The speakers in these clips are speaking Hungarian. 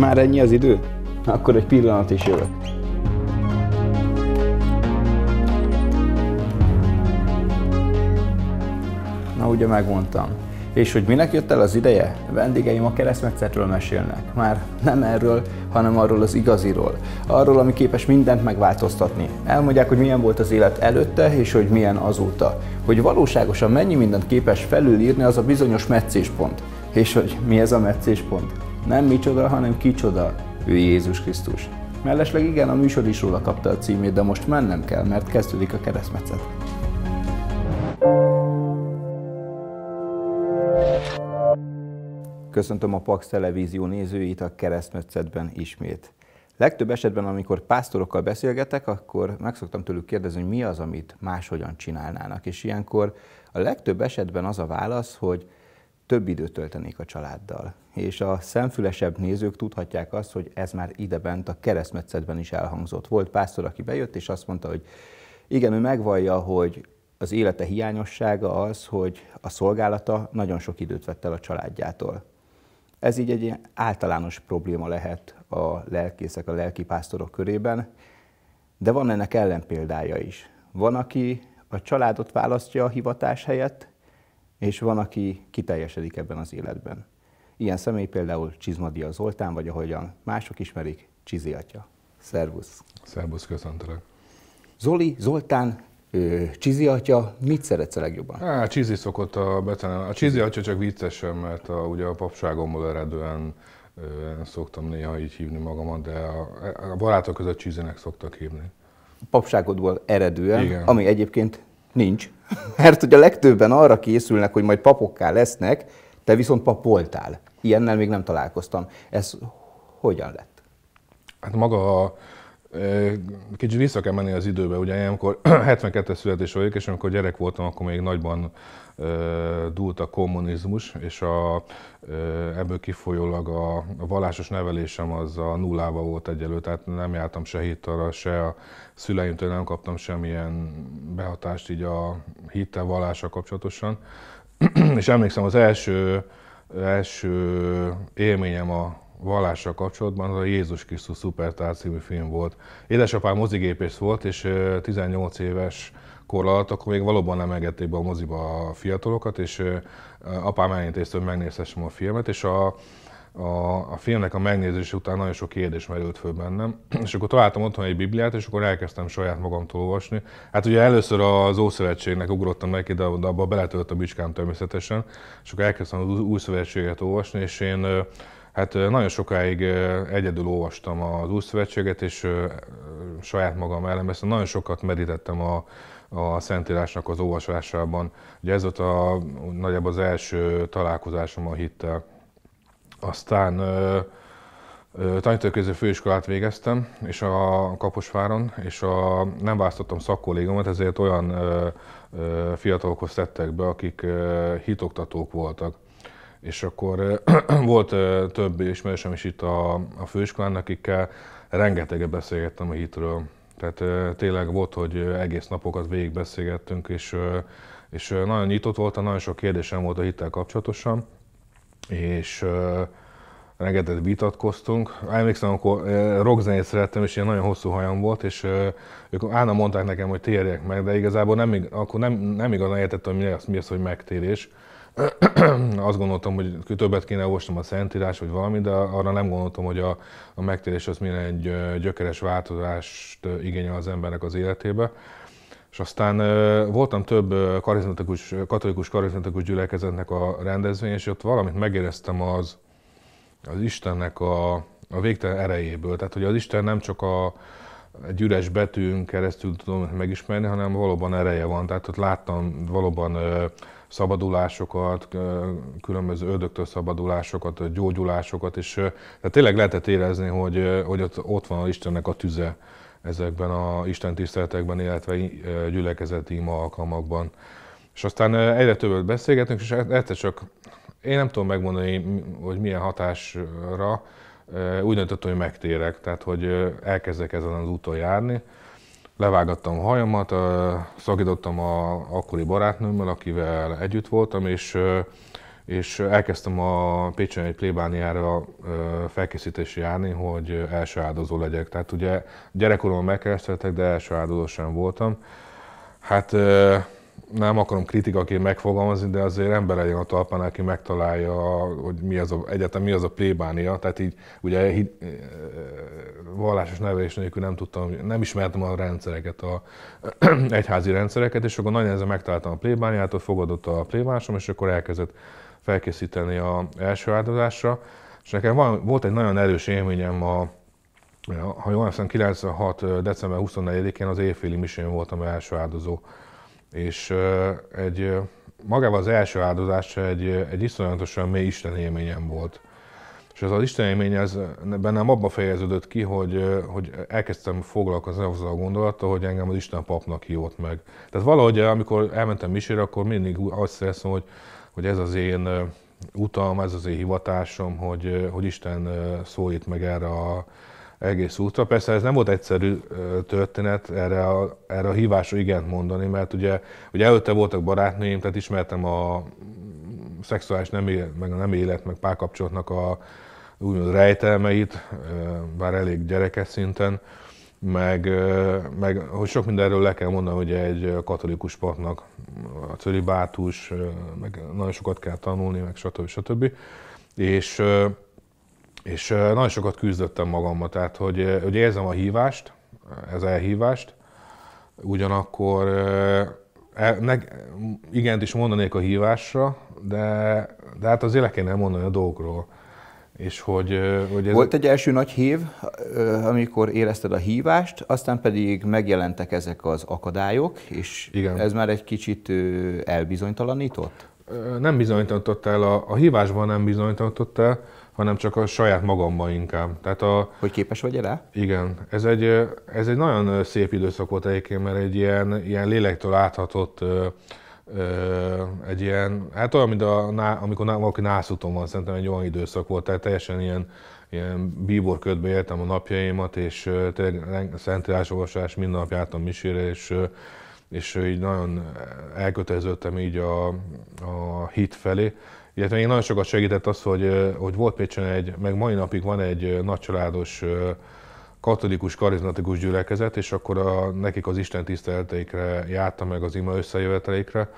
Már ennyi az idő? Akkor egy pillanat is jövök. Na ugye megmondtam. És hogy minek jött el az ideje? A vendégeim a keresztmetszetről mesélnek. Már nem erről, hanem arról az igaziról. Arról, ami képes mindent megváltoztatni. Elmondják, hogy milyen volt az élet előtte, és hogy milyen azóta. Hogy valóságosan mennyi mindent képes felülírni az a bizonyos meccéspont. És hogy mi ez a meccéspont? Nem micsoda, hanem kicsoda. Ő Jézus Krisztus. Mellesleg igen, a műsor is róla kapta a címét, de most mennem kell, mert kezdődik a keresztmetszet. Köszöntöm a Pax Televízió nézőit a keresztmetszetben ismét. Legtöbb esetben, amikor pásztorokkal beszélgetek, akkor megszoktam tőlük kérdezni, hogy mi az, amit máshogyan csinálnának. És ilyenkor a legtöbb esetben az a válasz, hogy több időt töltenék a családdal. És a szemfülesebb nézők tudhatják azt, hogy ez már idebent a keresztmetszetben is elhangzott. Volt pásztor, aki bejött, és azt mondta, hogy igen, ő megvallja, hogy az élete hiányossága az, hogy a szolgálata nagyon sok időt vett el a családjától. Ez így egy általános probléma lehet a lelkészek, a pásztorok körében, de van ennek ellenpéldája is. Van, aki a családot választja a hivatás helyett, és van, aki kiteljesedik ebben az életben. Ilyen személy például Csizmadia Zoltán, vagy ahogyan mások ismerik, Csizi atya. Szervusz! Szervusz, köszöntelek! Zoli, Zoltán, Csizi atya, mit szeretsz a legjobban? Á, Csizi szokott a betenem. A Csizi atya csak viccesen, mert a, ugye a papságomból eredően szoktam néha így hívni magamat, de a, a barátok között Csizinek szoktak hívni. A papságodból eredően, Igen. ami egyébként Nincs. Mert hogy a legtöbben arra készülnek, hogy majd papokká lesznek, te viszont pap voltál. Ilyennel még nem találkoztam. Ez hogyan lett? Hát maga a Kicsit vissza kell menni az időbe, ugye én amikor 72-es születés vagyok, és amikor gyerek voltam, akkor még nagyban dúlt a kommunizmus, és a, ebből kifolyólag a, a vallásos nevelésem az a nullába volt egyelő, tehát nem jártam se hittalra, se a szüleimtől nem kaptam semmilyen behatást így a hittel, vallása kapcsolatosan. és emlékszem, az első, első élményem a vallással kapcsolatban, az a Jézus Krisztus Szupertár című film volt. Édesapám mozigépész volt, és 18 éves kor alatt, akkor még valóban nem engedték be a moziba a fiatalokat, és apám elintézte, hogy megnézhessem a filmet, és a, a, a filmnek a megnézés után nagyon sok kérdés merült föl bennem, és akkor találtam otthon egy bibliát, és akkor elkezdtem saját magamtól olvasni. Hát ugye először az Ószövetségnek ugrottam neki, de, de abba beletöltött a bicskám természetesen, és akkor elkezdtem az Új Szövetséget olvasni, és én Hát nagyon sokáig egyedül olvastam az Úszszövetséget, és saját magam ellen mert Nagyon sokat meditettem a, a Szentírásnak az olvasásában. Ugye ez volt a, nagyjából az első találkozásom a hittel. Aztán tanítóközi főiskolát végeztem, és a Kaposváron, és a, nem választottam szakkollégomat, ezért olyan ö, ö, fiatalokhoz tettek be, akik ö, hitoktatók voltak és akkor volt több ismerősöm is itt a, a főiskolán, akikkel rengeteget beszélgettem a hitről. Tehát tényleg volt, hogy egész napokat végig beszélgettünk, és, és nagyon nyitott voltam, nagyon sok kérdésem volt a hittel kapcsolatosan, és rengeteget vitatkoztunk. Emlékszem, amikor rockzenét szerettem, és ilyen nagyon hosszú hajam volt, és ők állandóan mondták nekem, hogy térjek meg, de igazából nem, akkor nem, nem igazán értettem, hogy mi az, mi az, hogy megtérés. azt gondoltam, hogy többet kéne olvasnom a Szentírás, vagy valami, de arra nem gondoltam, hogy a, a megtérés az milyen egy gyökeres változást igényel az embernek az életébe. És aztán voltam több karizmatikus, katolikus karizmatikus gyülekezetnek a rendezvény, és ott valamit megéreztem az, az Istennek a, a végtelen erejéből. Tehát, hogy az Isten nem csak a, egy üres betűn keresztül tudom megismerni, hanem valóban ereje van. Tehát ott láttam valóban szabadulásokat, különböző ördögtől szabadulásokat, gyógyulásokat, és tehát tényleg lehetett érezni, hogy, hogy ott, ott van Istennek a tüze ezekben a Isten tiszteletekben, illetve gyülekezeti ima alkalmakban. És aztán egyre többet beszélgetünk, és e-, egyszer csak én nem tudom megmondani, hogy milyen hatásra úgy döntöttem, hogy megtérek, tehát hogy elkezdek ezen az úton járni levágattam a hajamat, szakítottam a akkori barátnőmmel, akivel együtt voltam, és, és elkezdtem a egy plébániára felkészítési járni, hogy első áldozó legyek. Tehát ugye gyerekkoromban megkeresztettek, de első áldozó sem voltam. Hát nem akarom kritikaként megfogalmazni, de azért ember legyen a talpán, aki megtalálja, hogy mi az a, egyetem mi az a plébánia. Tehát így ugye hid, vallásos nevelés nélkül nem tudtam, nem ismertem a rendszereket, a egyházi rendszereket, és akkor nagyon ezzel megtaláltam a plébániát, ott fogadott a plébánsom, és akkor elkezdett felkészíteni a első áldozásra. És nekem van, volt egy nagyon erős élményem a ha jól emlékszem, 96. december 24-én az éjféli misén voltam első áldozó és egy, magával az első áldozás egy, egy iszonyatosan mély Isten élményem volt. És ez az Isten élmény ez bennem abba fejeződött ki, hogy, hogy elkezdtem foglalkozni azzal a gondolattal, hogy engem az Isten papnak hívott meg. Tehát valahogy, amikor elmentem misére, akkor mindig azt szeretném, hogy, hogy ez az én utam, ez az én hivatásom, hogy, hogy Isten szólít meg erre a, egész útra. Persze ez nem volt egyszerű történet erre a, erre a hívásra igent mondani, mert ugye, ugye előtte voltak barátnőim, tehát ismertem a szexuális nem élet, meg a nem élet, meg párkapcsolatnak a úgymond rejtelmeit, bár elég gyerekes szinten, meg, meg hogy sok mindenről le kell mondani, hogy egy katolikus partnak a cölibátus, meg nagyon sokat kell tanulni, meg stb. stb. És és nagyon sokat küzdöttem magammal, tehát hogy, hogy érzem a hívást, ez elhívást, ugyanakkor igen, igent is mondanék a hívásra, de, de hát azért le kéne mondani a dolgokról. És hogy, hogy ez... Volt egy első nagy hív, amikor érezted a hívást, aztán pedig megjelentek ezek az akadályok, és Igen. ez már egy kicsit elbizonytalanított? nem bizonyította el, a, a hívásban nem bizonyította el, hanem csak a saját magamban inkább. Tehát a, hogy képes vagy rá? Igen. Ez egy, ez egy nagyon szép időszak volt egyébként, mert egy ilyen, ilyen lélektől áthatott ö, ö, egy ilyen, hát olyan, mint a, amikor valaki nászúton van, szerintem egy olyan időszak volt, tehát teljesen ilyen, ilyen bíbor ködbe éltem a napjaimat, és tényleg szentírás olvasás, minden nap jártam misére, és és ő így nagyon elköteleződtem így a, a hit felé. Illetve még nagyon sokat segített az, hogy, hogy volt Pécsen egy, meg mai napig van egy nagycsaládos katolikus, karizmatikus gyülekezet, és akkor a, nekik az Isten tiszteleteikre jártam meg az ima összejövetelékre,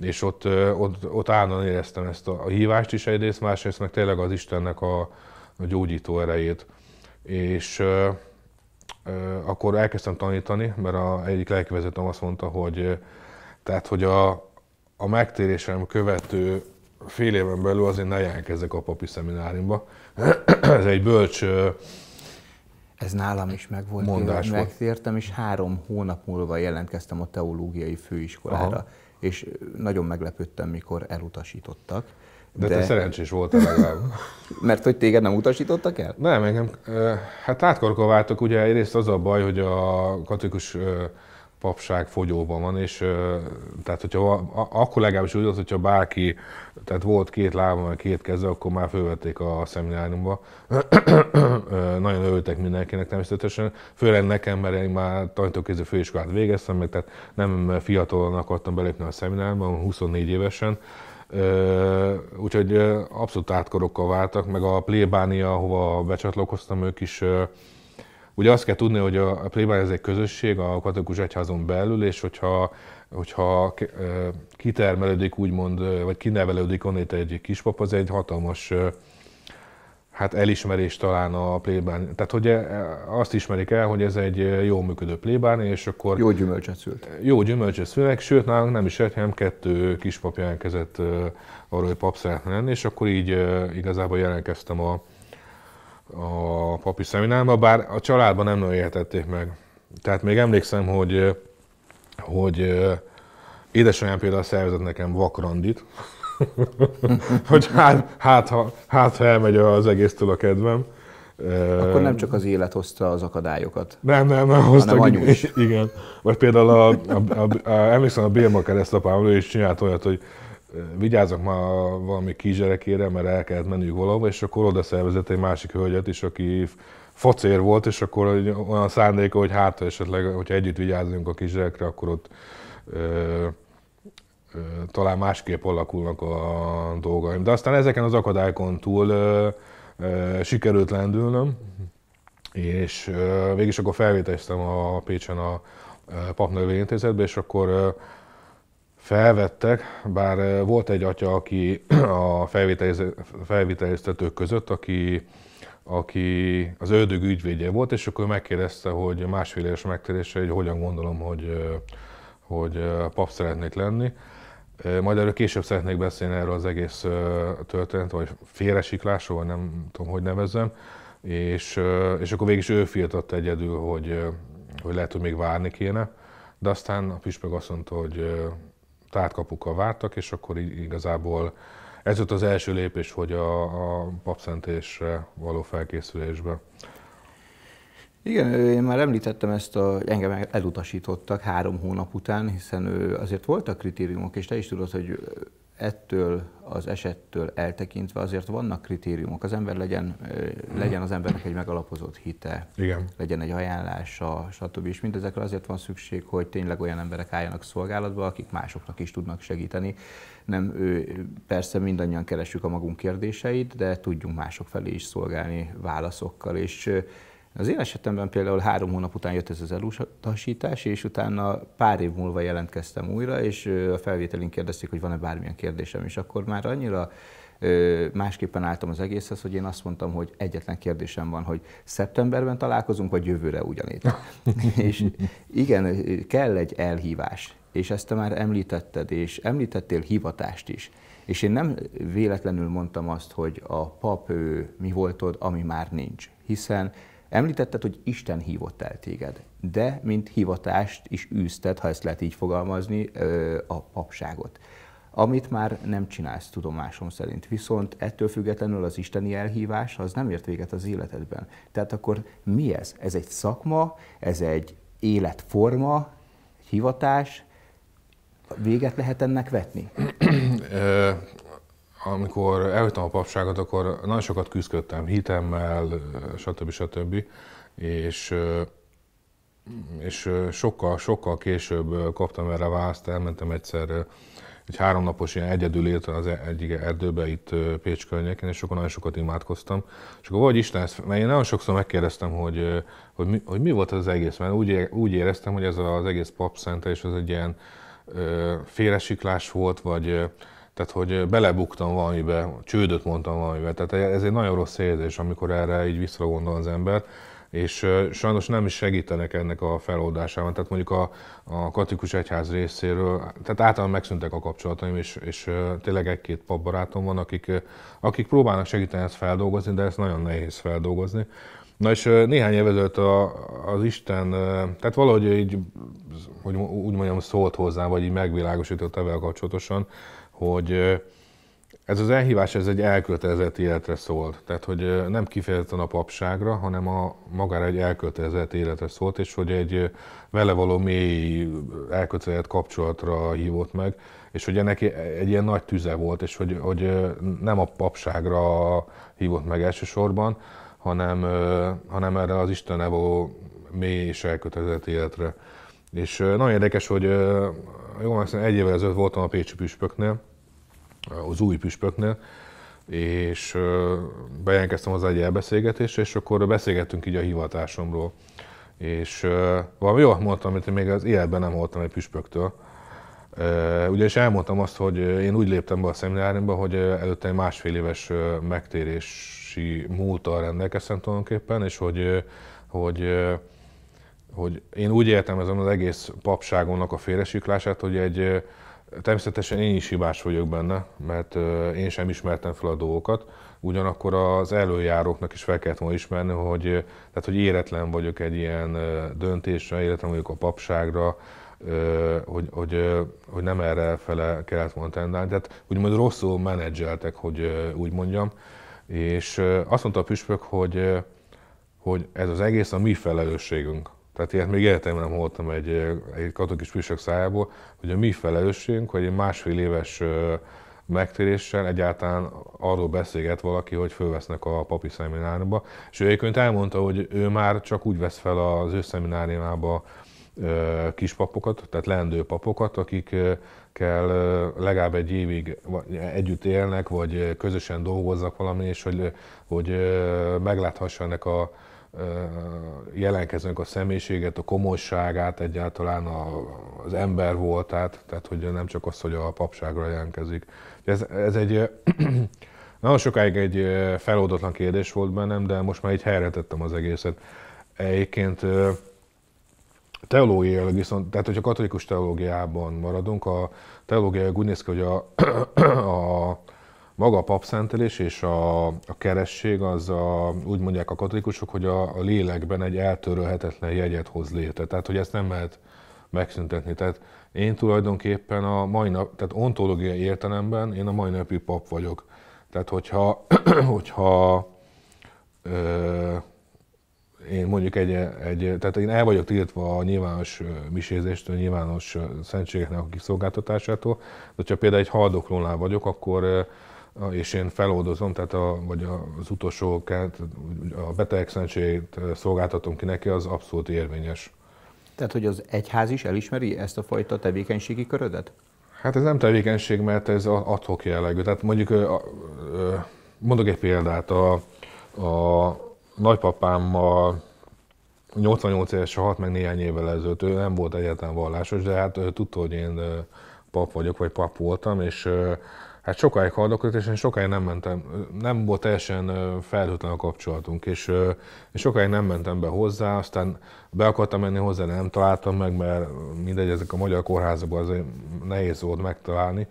és ott, ott, ott állandóan éreztem ezt a, a hívást is egyrészt, másrészt meg tényleg az Istennek a, a gyógyító erejét. És akkor elkezdtem tanítani, mert a egyik lelkivezetőm azt mondta, hogy tehát, hogy a, a megtérésem követő fél éven belül azért ne jelentkezzek a papi szemináriumba. Ez egy bölcs ez nálam is meg volt Mondás volt. megtértem, és három hónap múlva jelentkeztem a teológiai főiskolára, Aha. és nagyon meglepődtem, mikor elutasítottak. De, de te szerencsés voltál legalább. Mert hogy téged nem utasítottak el? Nem, engem. Hát átkorkováltak, ugye egyrészt az a baj, hogy a katolikus papság fogyóban van, és tehát hogyha akkor legalábbis úgy volt, hogyha bárki, tehát volt két lába, két keze, akkor már fölvették a szemináriumba. Nagyon örültek mindenkinek természetesen, főleg nekem, mert én már tanítókéző főiskolát végeztem, meg tehát nem fiatalon akartam belépni a szemináriumba, 24 évesen, Úgyhogy abszolút átkorokkal váltak, meg a plébánia, ahova becsatlakoztam, ők is Ugye azt kell tudni, hogy a plébánia ez egy közösség a katolikus egyházon belül, és hogyha, hogyha kitermelődik úgymond, vagy kinevelődik onnét egy kispap, az egy hatalmas hát elismerés talán a plébán. Tehát hogy e, azt ismerik el, hogy ez egy e, jó működő plébán, és akkor... Jó gyümölcsöt szült. Jó gyümölcsöt szülnek, sőt nálunk nem is egy, hanem kettő kispapja jelentkezett e, arról, hogy pap szeretne lenni, és akkor így igazából jelentkeztem a, a papi szeminárba, bár a családban nem nagyon értették meg. Tehát még emlékszem, hogy, hogy édesanyám például szervezett nekem vakrandit, hogy hát, hát, ha, hát, ha elmegy az egésztől a kedvem. Akkor nem csak az élet hozta az akadályokat. Nem, nem, nem hozta. Hanem anyus. Igen. Vagy például a, a, a, a, emlékszem a Bélma keresztapám, ő is csinált olyat, hogy vigyázzak már valami kisgyerekére, mert el kellett menniük valahova, és akkor oda szervezett egy másik hölgyet is, aki focér volt, és akkor olyan szándéka, hogy hát esetleg, hogyha együtt vigyázzunk a kisgyerekre, akkor ott ö, talán másképp alakulnak a dolgaim. De aztán ezeken az akadályokon túl ö, ö, sikerült lendülnöm, és ö, végig akkor felvételiztem a Pécsen a Papnövő Intézetbe, és akkor ö, felvettek, bár ö, volt egy atya, aki a felvételiztetők között, aki aki az ördög ügyvédje volt, és akkor megkérdezte, hogy másfél éves megtérésre, hogy hogyan gondolom, hogy, hogy pap szeretnék lenni. Majd erről később szeretnék beszélni erről az egész történet, vagy félresiklásról, szóval nem tudom, hogy nevezzem. És, és akkor végig is ő fiatott egyedül, hogy, hogy lehet, hogy még várni kéne. De aztán a püspök azt mondta, hogy tártkapukkal vártak, és akkor így igazából ez volt az első lépés, hogy a, a papszentésre való felkészülésbe. Igen, én már említettem ezt, a, engem elutasítottak három hónap után, hiszen azért voltak kritériumok, és te is tudod, hogy ettől az esettől eltekintve azért vannak kritériumok. Az ember legyen, legyen az embernek egy megalapozott hite, Igen. legyen egy ajánlása, stb. És mindezekre azért van szükség, hogy tényleg olyan emberek álljanak szolgálatba, akik másoknak is tudnak segíteni. Nem, ő, persze mindannyian keresjük a magunk kérdéseit, de tudjunk mások felé is szolgálni válaszokkal. És az én esetemben például három hónap után jött ez az elutasítás, és utána pár év múlva jelentkeztem újra, és a felvételén kérdezték, hogy van-e bármilyen kérdésem, és akkor már annyira másképpen álltam az egészhez, hogy én azt mondtam, hogy egyetlen kérdésem van, hogy szeptemberben találkozunk, vagy jövőre ugyanígy. és igen, kell egy elhívás, és ezt te már említetted, és említettél hivatást is. És én nem véletlenül mondtam azt, hogy a pap ő, mi voltod, ami már nincs, hiszen Említetted, hogy Isten hívott el téged, de mint hivatást is űzted, ha ezt lehet így fogalmazni, a papságot amit már nem csinálsz tudomásom szerint. Viszont ettől függetlenül az isteni elhívás az nem ért véget az életedben. Tehát akkor mi ez? Ez egy szakma, ez egy életforma, hivatás, véget lehet ennek vetni? amikor elhagytam a papságot, akkor nagyon sokat küzdködtem hitemmel, stb. stb. És, és sokkal, sokkal később kaptam erre választ, elmentem egyszer egy háromnapos ilyen egyedül élt az e- egyik erdőbe itt Pécs környékén, és sokan nagyon sokat imádkoztam. És akkor vagy Isten ezt, mert én nagyon sokszor megkérdeztem, hogy, hogy, mi, hogy mi volt az egész, mert úgy, úgy éreztem, hogy ez az egész és az egy ilyen félresiklás volt, vagy, tehát, hogy belebuktam valamibe, csődöt mondtam valamibe. Tehát ez egy nagyon rossz érzés, amikor erre így visszagondol az ember és sajnos nem is segítenek ennek a feloldásában. Tehát mondjuk a, a katikus egyház részéről, tehát általában megszűntek a kapcsolataim, és, és tényleg egy-két papbarátom van, akik, akik próbálnak segíteni ezt feldolgozni, de ez nagyon nehéz feldolgozni. Na és néhány évezőt a, az Isten, tehát valahogy így, hogy úgy mondjam, szólt hozzám, vagy így megvilágosított vele kapcsolatosan, hogy ez az elhívás, ez egy elkötelezett életre szólt. Tehát, hogy nem kifejezetten a papságra, hanem a magára egy elkötelezett életre szólt, és hogy egy vele való mély elkötelezett kapcsolatra hívott meg, és hogy ennek egy ilyen nagy tüze volt, és hogy, hogy nem a papságra hívott meg elsősorban, hanem, hanem erre az Isten való mély és elkötelezett életre. És nagyon érdekes, hogy jól aztán egy évvel ezelőtt voltam a Pécsi püspöknél, az új püspöknél, és bejelentkeztem az egy elbeszélgetésre, és akkor beszélgettünk így a hivatásomról. És valami jól mondtam, amit még az életben nem voltam egy püspöktől. Ugyanis elmondtam azt, hogy én úgy léptem be a szemináriumba, hogy előtte egy másfél éves megtérési múltal rendelkeztem tulajdonképpen, és hogy, hogy hogy én úgy értelmezem az egész papságonnak a félresiklását, hogy egy természetesen én is hibás vagyok benne, mert én sem ismertem fel a dolgokat, ugyanakkor az előjáróknak is fel kellett volna ismerni, hogy, tehát, hogy éretlen vagyok egy ilyen döntésre, éretlen vagyok a papságra, hogy, hogy, hogy nem erre fele kellett volna tendálni. Tehát úgymond rosszul menedzseltek, hogy úgy mondjam. És azt mondta a püspök, hogy, hogy ez az egész a mi felelősségünk. Tehát ilyet még életemben nem hallottam egy, egy katolikus püspök szájából, hogy a mi felelősségünk, hogy egy másfél éves megtéréssel egyáltalán arról beszélget valaki, hogy fölvesznek a papi szemináriumba. És ő egyébként elmondta, hogy ő már csak úgy vesz fel az ő szemináriumába kispapokat, tehát leendő papokat, akik kell legalább egy évig együtt élnek, vagy közösen dolgoznak valami, és hogy, hogy megláthassa ennek a jelenkezünk a személyiséget, a komolyságát, egyáltalán a, az ember voltát, tehát hogy nem csak az, hogy a papságra jelenkezik. Ez, ez egy nagyon sokáig egy feloldatlan kérdés volt bennem, de most már így helyre tettem az egészet. Egyébként teológiailag viszont, tehát hogyha katolikus teológiában maradunk, a teológiai úgy néz ki, hogy a, a maga a papszentelés és a, a keresség, az a, úgy mondják a katolikusok, hogy a, a lélekben egy eltörölhetetlen jegyet hoz létre. Tehát, hogy ezt nem lehet megszüntetni. Tehát én tulajdonképpen a mai nap, tehát ontológiai értelemben én a mai napi pap vagyok. Tehát, hogyha, hogyha ö, én mondjuk egy, egy, tehát én el vagyok tiltva a nyilvános misézéstől, nyilvános szentségeknek a kiszolgáltatásától, de ha például egy haldoklónál vagyok, akkor és én feloldozom, tehát a, vagy az utolsókát, a betegszentségét szolgáltatom ki neki, az abszolút érvényes. Tehát, hogy az egyház is elismeri ezt a fajta tevékenységi körödet? Hát ez nem tevékenység, mert ez adhok jellegű. Tehát mondjuk, mondok egy példát, a, a nagypapámmal 88 éves, halt meg néhány évvel ezelőtt, ő nem volt egyetlen vallásos, de hát tudta, hogy én pap vagyok, vagy pap voltam, és Hát sokáig haldoklott, és én sokáig nem mentem, nem volt teljesen felhőtlen a kapcsolatunk, és, és sokáig nem mentem be hozzá, aztán be akartam menni hozzá, nem találtam meg, mert mindegy, ezek a magyar kórházakban azért nehéz volt megtalálni,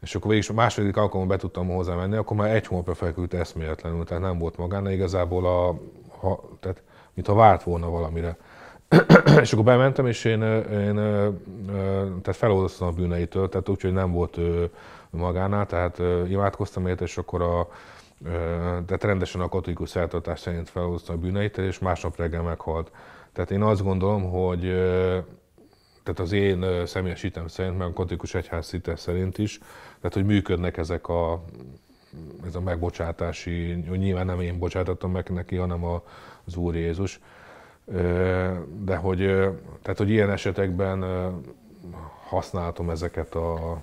és akkor végig második alkalommal be tudtam hozzá menni, akkor már egy hónapja feküdt eszméletlenül, tehát nem volt magán, de igazából a, ha, tehát, mintha várt volna valamire. és akkor bementem, és én, én tehát feloldoztam a bűneitől, tehát úgyhogy nem volt magánál, tehát ö, imádkoztam érte, és akkor a, ö, tehát rendesen a katolikus szertartás szerint felhozta a bűneit, és másnap reggel meghalt. Tehát én azt gondolom, hogy tehát az én személyes hitem szerint, meg a katolikus egyház szite szerint is, tehát hogy működnek ezek a, ez a megbocsátási, nyilván nem én bocsátatom meg neki, hanem a, az Úr Jézus. De hogy, tehát, hogy ilyen esetekben használtam ezeket a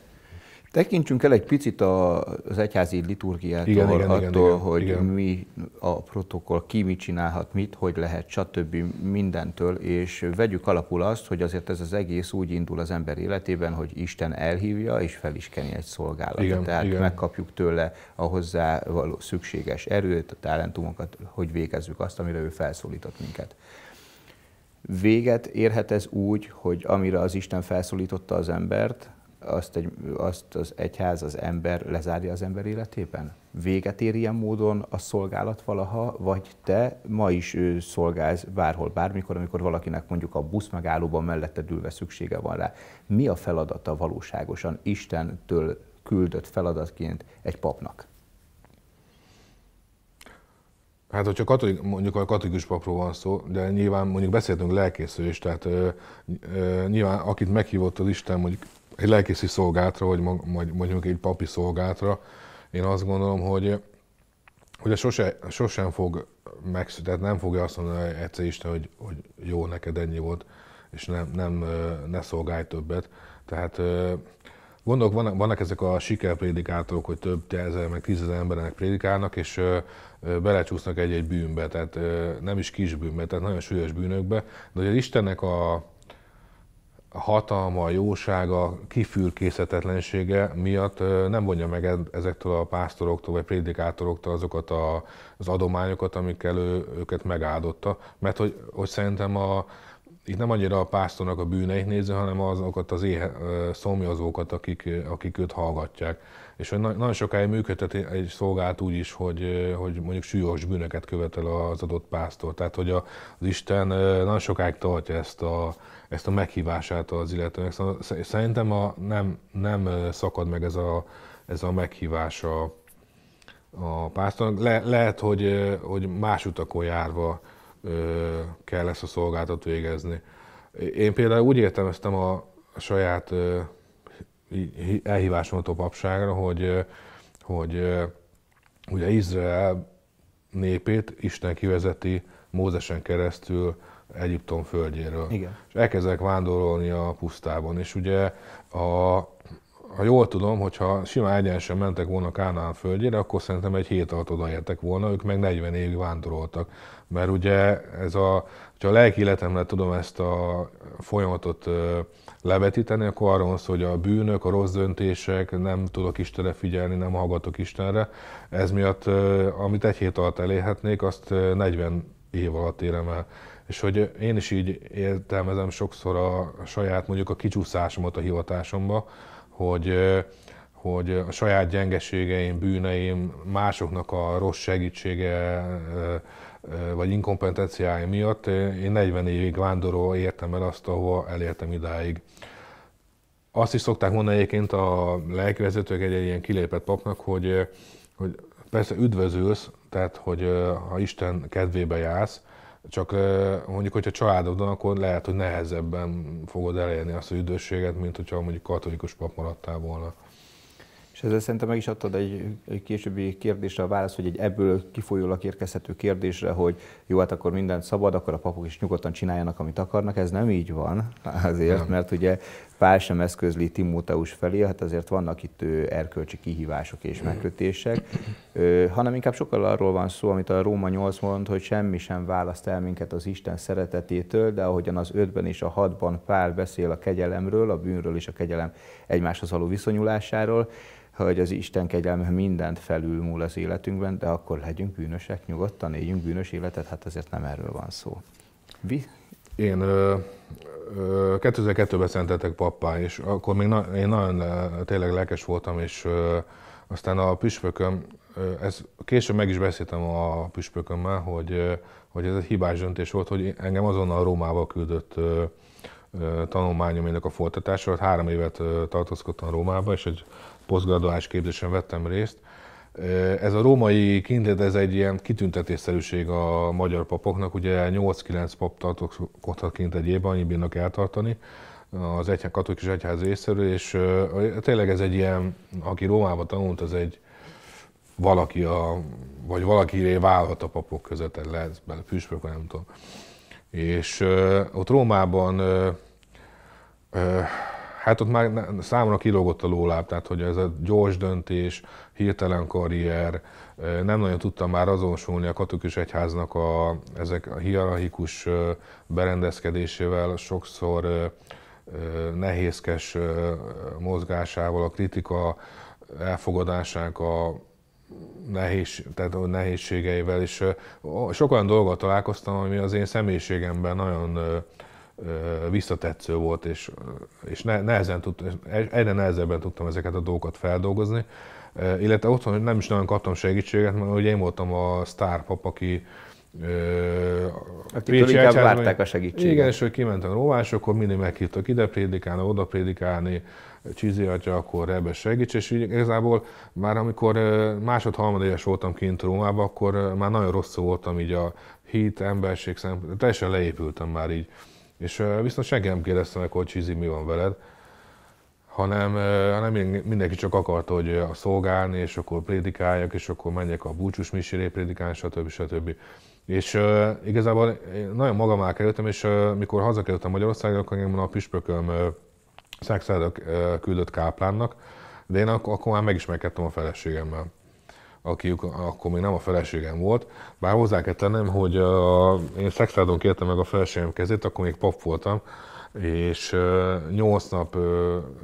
Tekintsünk el egy picit az egyházi liturgiától, igen, igen, attól, igen, hogy igen. mi a protokoll, ki mit csinálhat, mit, hogy lehet, stb. mindentől, és vegyük alapul azt, hogy azért ez az egész úgy indul az ember életében, hogy Isten elhívja és feliskeni egy szolgálatot. Igen, Tehát igen. megkapjuk tőle a hozzá való szükséges erőt, a talentumokat, hogy végezzük azt, amire ő felszólított minket véget érhet ez úgy, hogy amire az Isten felszólította az embert, azt, egy, azt az egyház, az ember lezárja az ember életében? Véget ér ilyen módon a szolgálat valaha, vagy te ma is ő szolgálsz bárhol, bármikor, amikor valakinek mondjuk a busz megállóban mellette ülve szüksége van rá. Mi a feladata valóságosan Istentől küldött feladatként egy papnak? Hát, hogyha katolik, mondjuk a katolikus papról van szó, de nyilván mondjuk beszéltünk lelkészről is, tehát ö, ö, nyilván akit meghívott az Isten mondjuk egy lelkészi szolgátra, vagy mondjuk egy papi szolgátra, én azt gondolom, hogy hogy sose, sosem fog megszűnni, tehát nem fogja azt mondani egyszer Isten, hogy, hogy jó, neked ennyi volt, és nem, nem ne szolgálj többet. Tehát gondolok, vannak, vannak ezek a sikerprédikátorok, hogy több ezer, meg tízezer embernek prédikálnak, és belecsúsznak egy-egy bűnbe, tehát nem is kis bűnbe, tehát nagyon súlyos bűnökbe, de hogy az Istennek a, hatalma, a jósága, kifürkészetetlensége miatt nem vonja meg ezektől a pásztoroktól vagy prédikátoroktól azokat a, az adományokat, amikkel ő, őket megáldotta. Mert hogy, hogy szerintem a, itt nem annyira a pásztornak a bűneit nézve, hanem azokat az éhe, szomjazókat, akik, akik őt hallgatják. És hogy nagyon sokáig működhet egy szolgált úgy is, hogy, hogy mondjuk súlyos bűnöket követel az adott pásztor. Tehát, hogy az Isten nagyon sokáig tartja ezt a, ezt a meghívását az illetőnek. Szóval szerintem a, nem, nem szakad meg ez a, ez a meghívás a, a pásztornak. Le, lehet, hogy, hogy más utakon járva kell ezt a szolgáltat végezni. Én például úgy értelmeztem a saját elhívásomat a papságra, hogy, hogy ugye Izrael népét Isten kivezeti Mózesen keresztül Egyiptom földjéről. Igen. És elkezdek vándorolni a pusztában, és ugye a, ha jól tudom, hogyha simán egyenesen mentek volna Kánán földjére, akkor szerintem egy hét alatt odaértek volna, ők meg 40 évig vándoroltak. Mert ugye ez a, ha a lelki életemre tudom ezt a folyamatot levetíteni, akkor arról van szó, hogy a bűnök, a rossz döntések, nem tudok Istenre figyelni, nem hallgatok Istenre. Ez miatt, amit egy hét alatt elérhetnék, azt 40 év alatt érem el. És hogy én is így értelmezem sokszor a saját, mondjuk a kicsúszásomat a hivatásomba, hogy, hogy a saját gyengeségeim, bűneim, másoknak a rossz segítsége, vagy inkompetenciája miatt én 40 évig vándorol értem el azt, ahova elértem idáig. Azt is szokták mondani egyébként a lelkivezetők egy, egy ilyen kilépett papnak, hogy, hogy persze üdvözülsz, tehát hogy ha Isten kedvébe jársz, csak mondjuk, hogyha van, akkor lehet, hogy nehezebben fogod elérni azt a üdvösséget, mint hogyha mondjuk katolikus pap maradtál volna. És ezzel szerintem meg is adtad egy, egy későbbi kérdésre a választ, hogy egy ebből kifolyólag érkezhető kérdésre, hogy jó, hát akkor mindent szabad, akkor a papok is nyugodtan csináljanak, amit akarnak. Ez nem így van azért, nem. mert ugye Pál sem eszközli közli Timóteus felé, hát azért vannak itt erkölcsi kihívások és megkötések, hanem inkább sokkal arról van szó, amit a Róma 8 mond, hogy semmi sem választ el minket az Isten szeretetétől, de ahogyan az 5-ben és a 6-ban Pál beszél a kegyelemről, a bűnről és a kegyelem egymáshoz való viszonyulásáról, hogy az Isten kegyelme mindent felülmúl az életünkben, de akkor legyünk bűnösek, nyugodtan éljünk bűnös életet, hát azért nem erről van szó én 2002-ben szenteltek pappá, és akkor még na, én nagyon tényleg lelkes voltam, és ö, aztán a püspököm, ez később meg is beszéltem a püspökömmel, hogy, hogy ez egy hibás döntés volt, hogy engem azonnal Rómába küldött tanulmányomének a folytatásra, Három évet tartózkodtam Rómába, és egy posztgraduális képzésen vettem részt, ez a római kincset, ez egy ilyen kitüntetésszerűség a magyar papoknak, ugye 8-9 pap tartózkodhat kint egy évben, annyi bírnak eltartani az egyház, katolikus egyház részéről, és tényleg ez egy ilyen, aki Rómában tanult, az egy valaki, a, vagy valakiré válhat a papok között, ez lehet benne püspök, nem tudom. És ott Rómában Hát ott már számomra kilógott a lóláb, tehát hogy ez a gyors döntés, hirtelen karrier, nem nagyon tudtam már azonosulni a katolikus egyháznak a, ezek a hierarchikus berendezkedésével, sokszor nehézkes mozgásával, a kritika elfogadásának a nehéz, tehát a nehézségeivel, és sok olyan dolgot találkoztam, ami az én személyiségemben nagyon visszatetsző volt, és, és nehezen tud, egyre nehezebben tudtam ezeket a dolgokat feldolgozni. Illetve otthon nem is nagyon kaptam segítséget, mert ugye én voltam a sztárpap, aki Akitől inkább várták a segítséget. Igen, és hogy kimentem róvás, akkor mindig meghívtak ide prédikálni, oda prédikálni, Csizi atya, akkor ebbe segíts, és így igazából már amikor másod-harmadéves voltam kint Rómában, akkor már nagyon rosszul voltam így a hit, emberség szempontból, teljesen leépültem már így és viszont senki nem kérdezte meg, hogy Csizi mi van veled, hanem, hanem mindenki csak akarta, hogy a szolgálni, és akkor prédikáljak, és akkor menjek a búcsús miséré prédikálni, stb. stb. És uh, igazából nagyon magam alá kerültem, és uh, mikor hazakerültem Magyarországra, akkor engem a püspököm uh, szexára uh, küldött káplánnak, de én ak- akkor már megismerkedtem a feleségemmel aki akkor még nem a feleségem volt. Bár hozzá kell tennem, hogy a, én szexádon kértem meg a feleségem kezét, akkor még pap voltam, és nyolc nap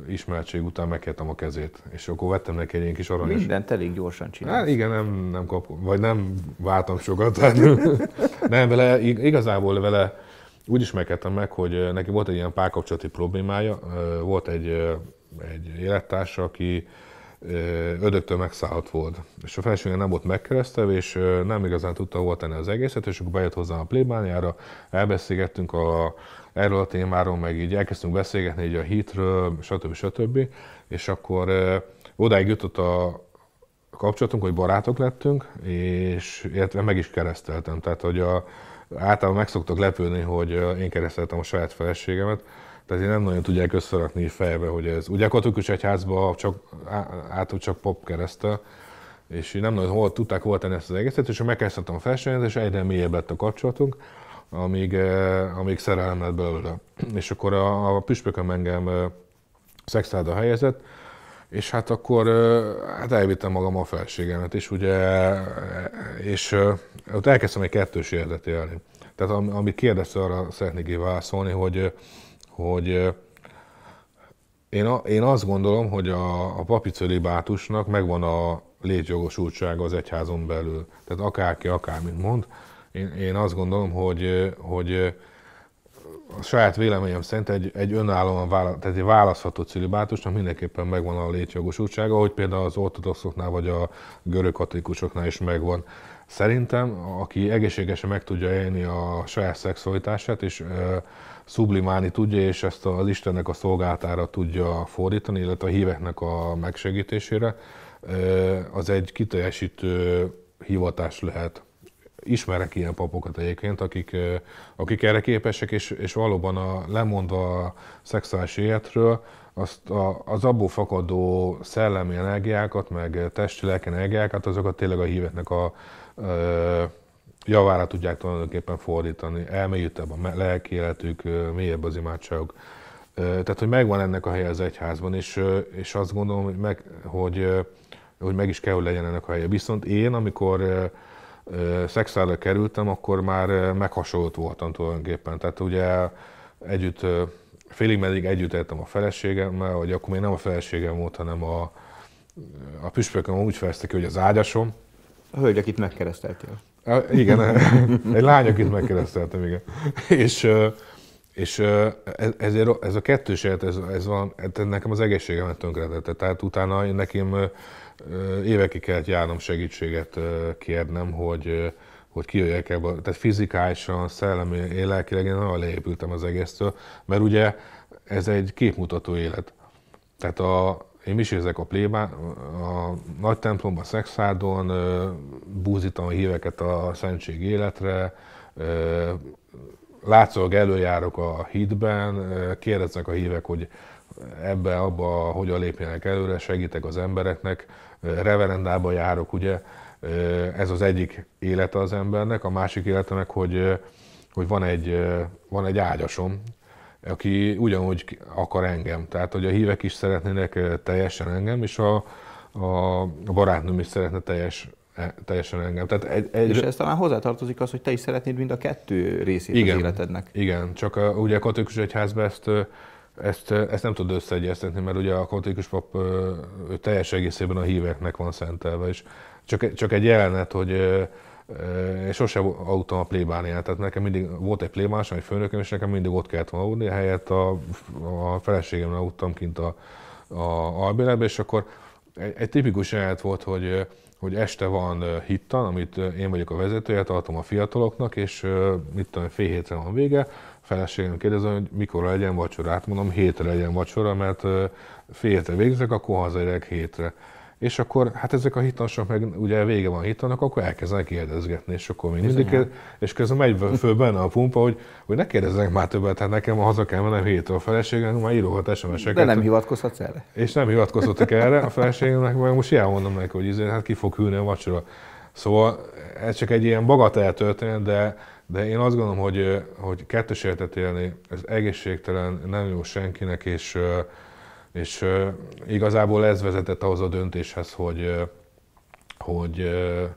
ismertség után megkértem a kezét, és akkor vettem neki egy ilyen kis aranyos... Mindent elég gyorsan csinálsz. Hát igen, nem, nem kap, vagy nem váltam sokat. Tehát nem, vele, igazából vele úgy ismerkedtem meg, hogy neki volt egy ilyen párkapcsolati problémája, volt egy, egy élettársa, aki ödöktől megszállott volt. És a feleségem nem volt megkeresztelve, és nem igazán tudta hova tenni az egészet, és akkor bejött hozzá a plébániára, elbeszélgettünk a, erről a témáról, meg így elkezdtünk beszélgetni így a hitről, stb. stb. És akkor odáig jutott a kapcsolatunk, hogy barátok lettünk, és illetve meg is kereszteltem. Tehát, hogy a, általában meg szoktak lepődni, hogy én kereszteltem a saját feleségemet, tehát én nem nagyon tudják összerakni fejbe, hogy ez. Ugye a katolikus egyházba csak, át, csak pop keresztel, és én nem nagyon hol, tudták hol tenni ezt az egészet, és megkezdtem a felsőjegyzést, és egyre mélyebb lett a kapcsolatunk, amíg, eh, amíg szerelem lett belőle. És akkor a, a püspököm engem eh, szexáda helyezett, és hát akkor eh, hát elvittem magam a felségemet, és ugye, és ott elkezdtem egy kettős életet élni. Tehát amit kérdezte, arra szeretnék válaszolni, hogy hogy én, a, én azt gondolom, hogy a, a papi megvan a létjogosultsága az egyházon belül. Tehát akárki akármit mond, én, én azt gondolom, hogy, hogy a saját véleményem szerint egy, egy önállóan vála, tehát egy választható cilibátusnak mindenképpen megvan a létjogosultsága, ahogy például az ortodoxoknál vagy a görög is megvan. Szerintem, aki egészségesen meg tudja élni a saját szexualitását, és szublimálni tudja, és ezt az Istennek a szolgáltára tudja fordítani, illetve a híveknek a megsegítésére, az egy kiteljesítő hivatás lehet. Ismerek ilyen papokat egyébként, akik, akik erre képesek, és, és valóban a, lemondva a szexuális életről, azt a, az abból fakadó szellemi energiákat, meg testi lelki energiákat, azokat tényleg a híveknek a, a javára tudják tulajdonképpen fordítani, elmélyültebb a lelki életük, mélyebb az imádságok. Tehát, hogy megvan ennek a helye az egyházban, és, és azt gondolom, hogy meg, hogy, hogy meg is kell, hogy legyen ennek a helye. Viszont én, amikor szexuálra kerültem, akkor már meghasonlott voltam tulajdonképpen. Tehát ugye együtt, félig meddig együtt éltem a feleségemmel, vagy akkor még nem a feleségem volt, hanem a, a püspököm úgy fejezte ki, hogy az ágyasom, a hölgy, akit megkereszteltél. A, igen, egy lány, akit megkereszteltem, igen. És, és ezért ez a kettős élet, ez, ez van, hát nekem az egészségemet tönkretette. Tehát utána nekem évekig kellett járnom segítséget kérnem, hogy, hogy kijöjjek ebből. Tehát fizikálisan, szellemi, lelkileg én nagyon leépültem az egésztől, mert ugye ez egy képmutató élet. Tehát a, én misézek a, plébá, a nagy templomban, Szexádon, búzítom a híveket a szentség életre, látszólag előjárok a hídben, kérdeznek a hívek, hogy ebbe, abba, hogyan lépjenek előre, segítek az embereknek, reverendába járok, ugye, ez az egyik élete az embernek, a másik élete meg, hogy, hogy van, egy, van egy ágyasom, aki ugyanúgy akar engem. Tehát, hogy a hívek is szeretnének eh, teljesen engem, és a, a barátnőm is szeretne teljes e, teljesen engem. Tehát egy, egy... És ez talán hozzátartozik az, hogy te is szeretnéd mind a kettő részét igen, az életednek. Igen, csak a, eh, ugye a katolikus egyházban ezt, eh, ezt, ezt nem tud összeegyeztetni, mert ugye a katolikus pap teljes egészében a híveknek van szentelve, és csak, csak egy jelenet, hogy én sose aludtam a plébánél, tehát nekem mindig volt egy plébás, egy főnököm, és nekem mindig ott kellett volna aludni, helyett a, a feleségemmel aludtam kint a, a albérletbe, és akkor egy, egy tipikus jelenet volt, hogy hogy este van hittan, amit én vagyok a vezetője, tartom a fiataloknak, és mit tudom, fél hétre van vége, feleségem kérdezem, hogy mikor legyen vacsorát, mondom, hétre legyen vacsora, mert fél hétre végzek, akkor hazaérek hétre és akkor hát ezek a hitlanosok meg ugye vége van hitlanak, akkor elkezdenek kérdezgetni, és akkor még mindig, kérdez, és közben megy föl benne a pumpa, hogy, hogy ne kérdezzenek már többet, hát nekem haza kell mennem héttől a feleségem, már írogat sms De nem hivatkozhatsz erre. És nem hivatkozottak erre, a feleségemnek meg most mondom neki, hogy izé, hát ki fog hűlni a vacsora. Szóval ez csak egy ilyen bagat eltörténet, de, de én azt gondolom, hogy, hogy kettős életet élni, ez egészségtelen, nem jó senkinek, és és uh, igazából ez vezetett ahhoz a döntéshez, hogy, uh, hogy, uh,